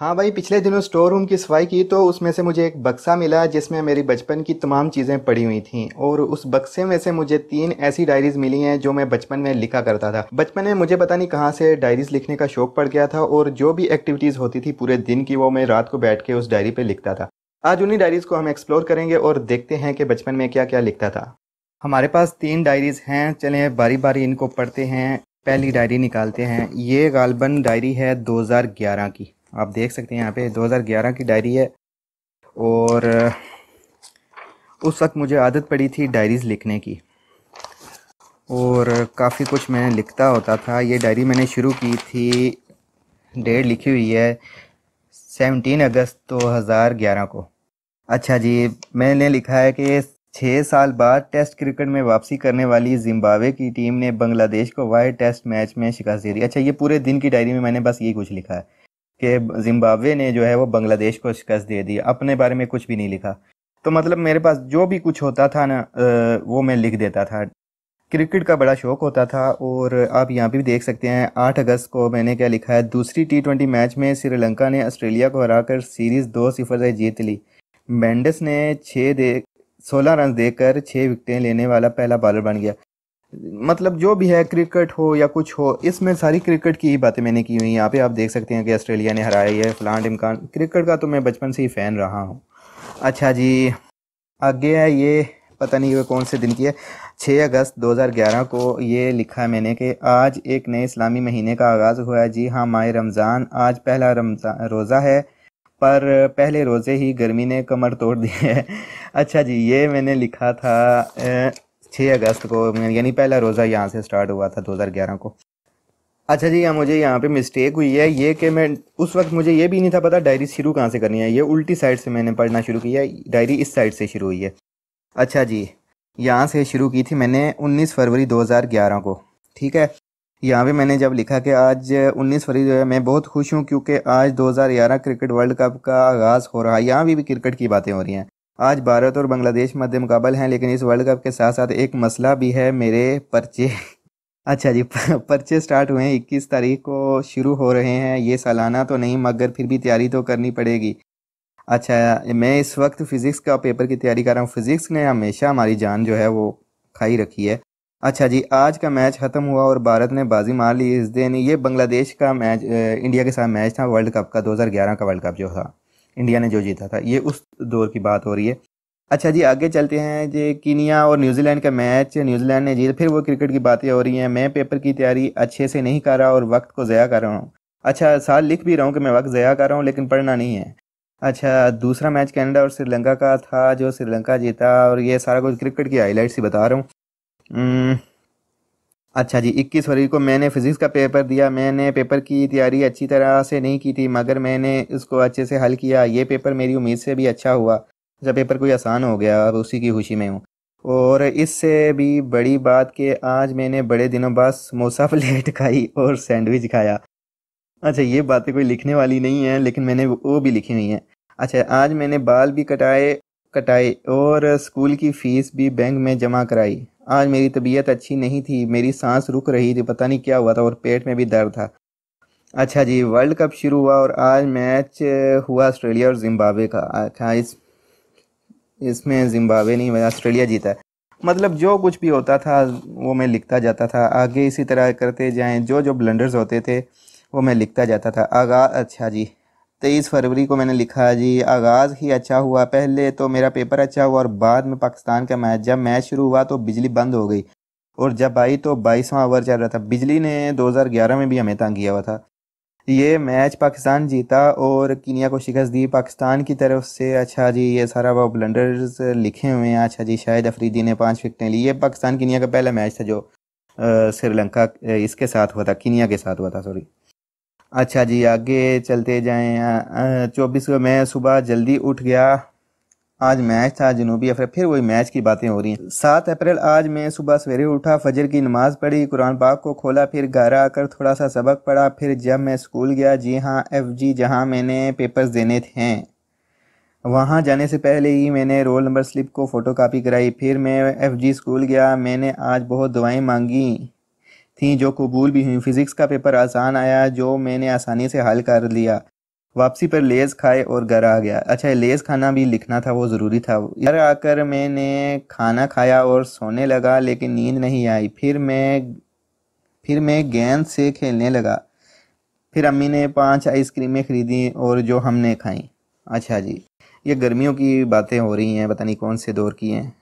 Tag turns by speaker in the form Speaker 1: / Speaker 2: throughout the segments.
Speaker 1: हाँ भाई पिछले दिनों स्टोर रूम की सफाई की तो उसमें से मुझे एक बक्सा मिला जिसमें मेरी बचपन की तमाम चीज़ें पड़ी हुई थीं और उस बक्से में से मुझे तीन ऐसी डायरीज़ मिली हैं जो मैं बचपन में लिखा करता था बचपन में मुझे पता नहीं कहाँ से डायरीज़ लिखने का शौक पड़ गया था और जो भी एक्टिविटीज़ होती थी पूरे दिन की वो मैं रात को बैठ के उस डायरी पर लिखता था आज उन्हीं डायरीज़ को हम एक्सप्लोर करेंगे और देखते हैं कि बचपन में क्या क्या लिखता था हमारे पास तीन डायरीज़ हैं चलें बारी बारी इनको पढ़ते हैं पहली डायरी निकालते हैं ये गालबन डायरी है 2011 की आप देख सकते हैं यहाँ पे 2011 की डायरी है और उस वक्त मुझे आदत पड़ी थी डायरीज़ लिखने की और काफ़ी कुछ मैंने लिखता होता था ये डायरी मैंने शुरू की थी डेट लिखी हुई है 17 अगस्त 2011 को अच्छा जी मैंने लिखा है कि छः साल बाद टेस्ट क्रिकेट में वापसी करने वाली जिम्बावे की टीम ने बांग्लादेश को वाइड टेस्ट मैच में शिकस्त दे दी अच्छा ये पूरे दिन की डायरी में मैंने बस यही कुछ लिखा है कि जिम्बाब्वे ने जो है वो बांग्लादेश को शिकस्त दे दी अपने बारे में कुछ भी नहीं लिखा तो मतलब मेरे पास जो भी कुछ होता था ना वो मैं लिख देता था क्रिकेट का बड़ा शौक होता था और आप यहाँ भी देख सकते हैं आठ अगस्त को मैंने क्या लिखा है दूसरी टी ट्वेंटी मैच में श्रीलंका ने ऑस्ट्रेलिया को हराकर सीरीज़ दो सिफर से जीत ली मैंडस ने छः दे सोलह रन देकर छः विकटें लेने वाला पहला बॉलर बन गया मतलब जो भी है क्रिकेट हो या कुछ हो इसमें सारी क्रिकेट की ही बातें मैंने की हुई यहाँ पे आप देख सकते हैं कि ऑस्ट्रेलिया ने हराया है फ़लान इमकान क्रिकेट का तो मैं बचपन से ही फ़ैन रहा हूँ अच्छा जी आगे है ये पता नहीं वह कौन से दिन की है 6 अगस्त 2011 को ये लिखा है मैंने कि आज एक नए इस्लामी महीने का आगाज़ हुआ है जी हाँ माए रमज़ान आज पहला रमज़ान रोज़ा है पर पहले रोज़े ही गर्मी ने कमर तोड़ दी है अच्छा जी ये मैंने लिखा था छः अगस्त को यानी पहला रोज़ा यहाँ से स्टार्ट हुआ था ग्यारह को अच्छा जी यहाँ मुझे यहाँ पे मिस्टेक हुई है ये कि मैं उस वक्त मुझे ये भी नहीं था पता डायरी शुरू कहाँ से करनी है ये उल्टी साइड से मैंने पढ़ना शुरू किया डायरी इस साइड से शुरू हुई है अच्छा जी यहाँ से शुरू की थी मैंने 19 फरवरी 2011 को ठीक है यहाँ पे मैंने जब लिखा कि आज 19 फरवरी जो है मैं बहुत खुश हूँ क्योंकि आज 2011 क्रिकेट वर्ल्ड कप का आगाज़ हो रहा है यहाँ भी, भी क्रिकेट की बातें हो रही हैं आज भारत और बांग्लादेश मध्य मुकाबल हैं लेकिन इस वर्ल्ड कप के साथ साथ एक मसला भी है मेरे पर्चे अच्छा जी पर्चे स्टार्ट हुए हैं इक्कीस तारीख को शुरू हो रहे हैं ये सालाना तो नहीं मगर फिर भी तैयारी तो करनी पड़ेगी अच्छा मैं इस वक्त फ़िज़िक्स का पेपर की तैयारी कर रहा हूँ फ़िज़िक्स ने हमेशा हमारी जान जो है वो खाई रखी है अच्छा जी आज का मैच ख़त्म हुआ और भारत ने बाजी मार ली इस दिन ये बांग्लादेश का मैच इंडिया के साथ मैच था वर्ल्ड कप का 2011 का वर्ल्ड कप जो था इंडिया ने जो जीता था ये उस दौर की बात हो रही है अच्छा जी आगे चलते हैं जी कीनिया और न्यूजीलैंड का मैच न्यूजीलैंड ने जीता फिर वो क्रिकेट की बातें हो रही हैं मैं पेपर की तैयारी अच्छे से नहीं कर रहा और वक्त को ज़ाया कर रहा हूँ अच्छा साल लिख भी रहा हूँ कि मैं वक्त ज़ाया कर रहा हूँ लेकिन पढ़ना नहीं है अच्छा दूसरा मैच कनाडा और श्रीलंका का था जो श्रीलंका जीता और ये सारा कुछ क्रिकेट की हाईलाइट्स ही बता रहा हूँ अच्छा जी इक्कीस फरवरी को मैंने फिज़िक्स का पेपर दिया मैंने पेपर की तैयारी अच्छी तरह से नहीं की थी मगर मैंने इसको अच्छे से हल किया ये पेपर मेरी उम्मीद से भी अच्छा हुआ जब पेपर कोई आसान हो गया अब उसी की खुशी में हूँ और इससे भी बड़ी बात कि आज मैंने बड़े दिनों बाद समोसा प्लेट खाई और सैंडविच खाया अच्छा ये बातें कोई लिखने वाली नहीं है लेकिन मैंने वो भी लिखी हुई हैं अच्छा आज मैंने बाल भी कटाए कटाए और स्कूल की फ़ीस भी बैंक में जमा कराई आज मेरी तबीयत अच्छी नहीं थी मेरी सांस रुक रही थी पता नहीं क्या हुआ था और पेट में भी दर्द था अच्छा जी वर्ल्ड कप शुरू हुआ और आज मैच हुआ ऑस्ट्रेलिया और जिम्बाब्वे का अच्छा इस इसमें जिम्बाब्वे नहीं हुआ ऑस्ट्रेलिया जीता मतलब जो कुछ भी होता था वो मैं लिखता जाता था आगे इसी तरह करते जाएं जो जो ब्लंडर्स होते थे वो मैं लिखता जाता था आगा अच्छा जी तेईस फरवरी को मैंने लिखा जी आगाज़ ही अच्छा हुआ पहले तो मेरा पेपर अच्छा हुआ और बाद में पाकिस्तान का मैच जब मैच शुरू हुआ तो बिजली बंद हो गई और जब आई तो बाईसवां ओवर चल रहा था बिजली ने 2011 में भी हमें तंग किया हुआ था ये मैच पाकिस्तान जीता और कीनिया को शिकस्त दी पाकिस्तान की तरफ से अच्छा जी ये सारा वो ब्लंडर्स लिखे हुए हैं अच्छा जी शाहिद अफरीदी ने पाँच विकटें ली ये पाकिस्तान कीनिया का पहला मैच था जो श्रीलंका इसके साथ हुआ था कीनिया के साथ हुआ था सॉरी अच्छा जी आगे चलते जाएँ चौबीस मैं सुबह जल्दी उठ गया आज मैच था जनूबी अफ्रीका फिर वही मैच की बातें हो रही हैं सात अप्रैल आज मैं सुबह सवेरे उठा फजर की नमाज़ पढ़ी कुरान पाक को खोला फिर घर आकर थोड़ा सा सबक पढ़ा फिर जब मैं स्कूल गया जी हाँ एफ जी जहाँ मैंने पेपर्स देने थे वहाँ जाने से पहले ही मैंने रोल नंबर स्लिप को फ़ोटो कराई फिर मैं एफ जी स्कूल गया मैंने आज बहुत दुआएँ मांगी थी जो कबूल भी हुई फ़िज़िक्स का पेपर आसान आया जो मैंने आसानी से हल कर लिया वापसी पर लेज़ खाए और घर आ गया अच्छा लेज़ खाना भी लिखना था वो ज़रूरी था घर आकर मैंने खाना खाया और सोने लगा लेकिन नींद नहीं आई फिर मैं फिर मैं गेंद से खेलने लगा फिर अम्मी ने पांच आइसक्रीमें ख़रीदी और जो हमने खाई अच्छा जी ये गर्मियों की बातें हो रही हैं पता नहीं कौन से दौर की हैं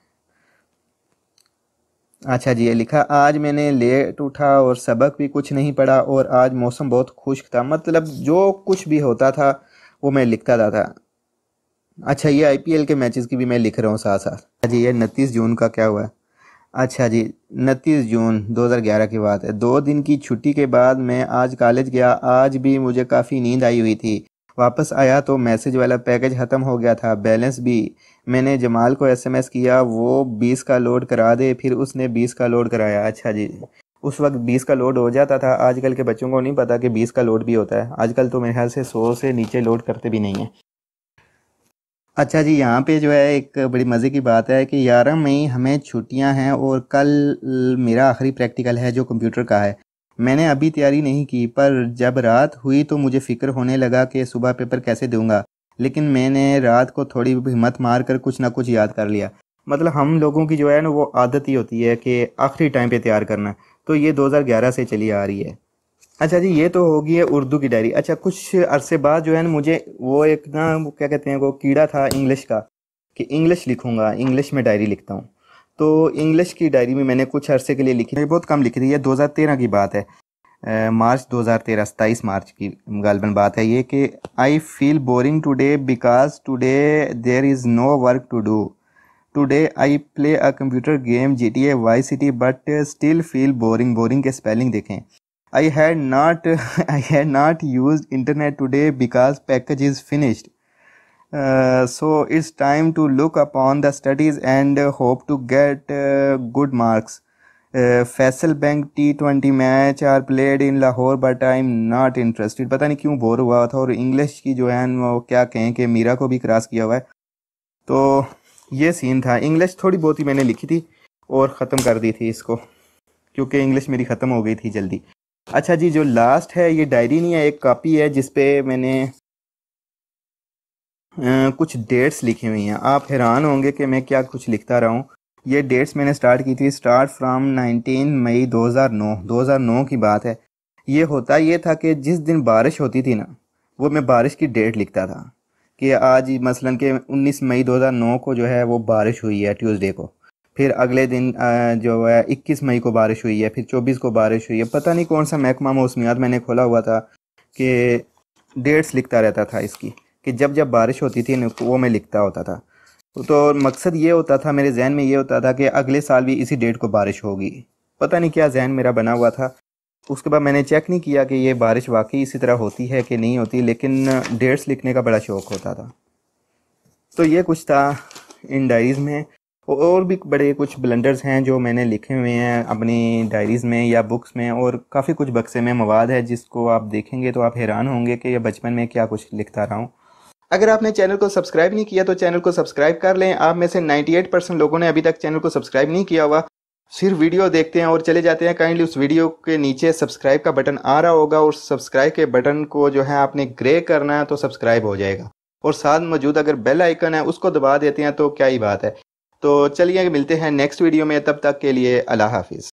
Speaker 1: अच्छा जी ये लिखा आज मैंने लेट उठा और सबक भी कुछ नहीं पढ़ा और आज मौसम बहुत खुश्क था मतलब जो कुछ भी होता था वो मैं लिखता था, था। अच्छा ये आईपीएल के मैचेस की भी मैं लिख रहा हूँ साथ साथ अच्छा जी ये उनतीस जून का क्या हुआ है अच्छा जी उनतीस जून 2011 की बात है दो दिन की छुट्टी के बाद मैं आज कॉलेज गया आज भी मुझे काफ़ी नींद आई हुई थी वापस आया तो मैसेज वाला पैकेज ख़त्म हो गया था बैलेंस भी मैंने जमाल को एसएमएस किया वो बीस का लोड करा दे फिर उसने बीस का लोड कराया अच्छा जी उस वक्त बीस का लोड हो जाता था आजकल के बच्चों को नहीं पता कि बीस का लोड भी होता है आजकल तो मेरे ख्याल से सौ से नीचे लोड करते भी नहीं हैं अच्छा जी यहाँ पे जो है एक बड़ी मज़े की बात है कि ग्यारह मई हमें छुट्टियाँ हैं और कल मेरा आखिरी प्रैक्टिकल है जो कंप्यूटर का है मैंने अभी तैयारी नहीं की पर जब रात हुई तो मुझे फ़िक्र होने लगा कि सुबह पेपर कैसे दूंगा लेकिन मैंने रात को थोड़ी हिम्मत मार कर कुछ ना कुछ याद कर लिया मतलब हम लोगों की जो है ना वो आदत ही होती है कि आखिरी टाइम पे तैयार करना तो ये 2011 से चली आ रही है अच्छा जी ये तो होगी है उर्दू की डायरी अच्छा कुछ अरसे बाद जो है ना मुझे वो एक ना क्या कहते हैं वो कीड़ा था इंग्लिश का कि इंग्लिश लिखूँगा इंग्लिश में डायरी लिखता हूँ तो इंग्लिश की डायरी में मैंने कुछ अरसे के लिए लिखी बहुत कम लिखी थी ये 2013 की बात है आ, मार्च 2013 सताईस मार्च की गालबन बात है ये कि I feel boring today because today there is no work to do today I play a computer game G T A Vice City but still feel boring boring के स्पेलिंग देखें I had not I had not use internet today because package is finished so uh, so it's time to look upon the studies and uh, hope to get uh, good marks. Faysal Bank T twenty match are played in Lahore but I am not interested पता नहीं क्यों bore हुआ था और English की जो है वो क्या कहें कि मीरा को भी क्रॉस किया हुआ है तो ये सीन था इंग्लिश थोड़ी बहुत ही मैंने लिखी थी और ख़त्म कर दी थी इसको क्योंकि इंग्लिश मेरी ख़त्म हो गई थी जल्दी अच्छा जी जो लास्ट है ये डायरी नहीं है एक कापी है जिसपे मैंने कुछ डेट्स लिखी हुई हैं आप हैरान होंगे कि मैं क्या कुछ लिखता रहा हूँ ये डेट्स मैंने स्टार्ट की थी स्टार्ट फ्राम 19 मई 2009 2009 की बात है ये होता ये था कि जिस दिन बारिश होती थी ना वो मैं बारिश की डेट लिखता था कि आज मसलन के 19 मई 2009 को जो है वो बारिश हुई है ट्यूसडे को फिर अगले दिन जो है इक्कीस मई को बारिश हुई है फिर चौबीस को बारिश हुई है पता नहीं कौन सा महकमा मौसमियात मैंने खोला हुआ था कि डेट्स लिखता रहता था इसकी कि जब जब बारिश होती थी वो मैं लिखता होता था तो मकसद ये होता था मेरे जहन में ये होता था कि अगले साल भी इसी डेट को बारिश होगी पता नहीं क्या जहन मेरा बना हुआ था उसके बाद मैंने चेक नहीं किया कि ये बारिश वाकई इसी तरह होती है कि नहीं होती लेकिन डेट्स लिखने का बड़ा शौक़ होता था तो ये कुछ था इन डायरीज़ में और भी बड़े कुछ ब्लंडर्स हैं जो मैंने लिखे हुए हैं अपनी डायरीज़ में या बुक्स में और काफ़ी कुछ बक्से में मवाद है जिसको आप देखेंगे तो आप हैरान होंगे कि यह बचपन में क्या कुछ लिखता रहा हूँ अगर आपने चैनल को सब्सक्राइब नहीं किया तो चैनल को सब्सक्राइब कर लें आप में से 98 परसेंट लोगों ने अभी तक चैनल को सब्सक्राइब नहीं किया हुआ सिर्फ वीडियो देखते हैं और चले जाते हैं काइंडली उस वीडियो के नीचे सब्सक्राइब का बटन आ रहा होगा और सब्सक्राइब के बटन को जो है आपने ग्रे करना है तो सब्सक्राइब हो जाएगा और साथ मौजूद अगर बेल आइकन है उसको दबा देते हैं तो क्या ही बात है तो चलिए मिलते हैं नेक्स्ट वीडियो में तब तक के लिए अल्लाह हाफिज़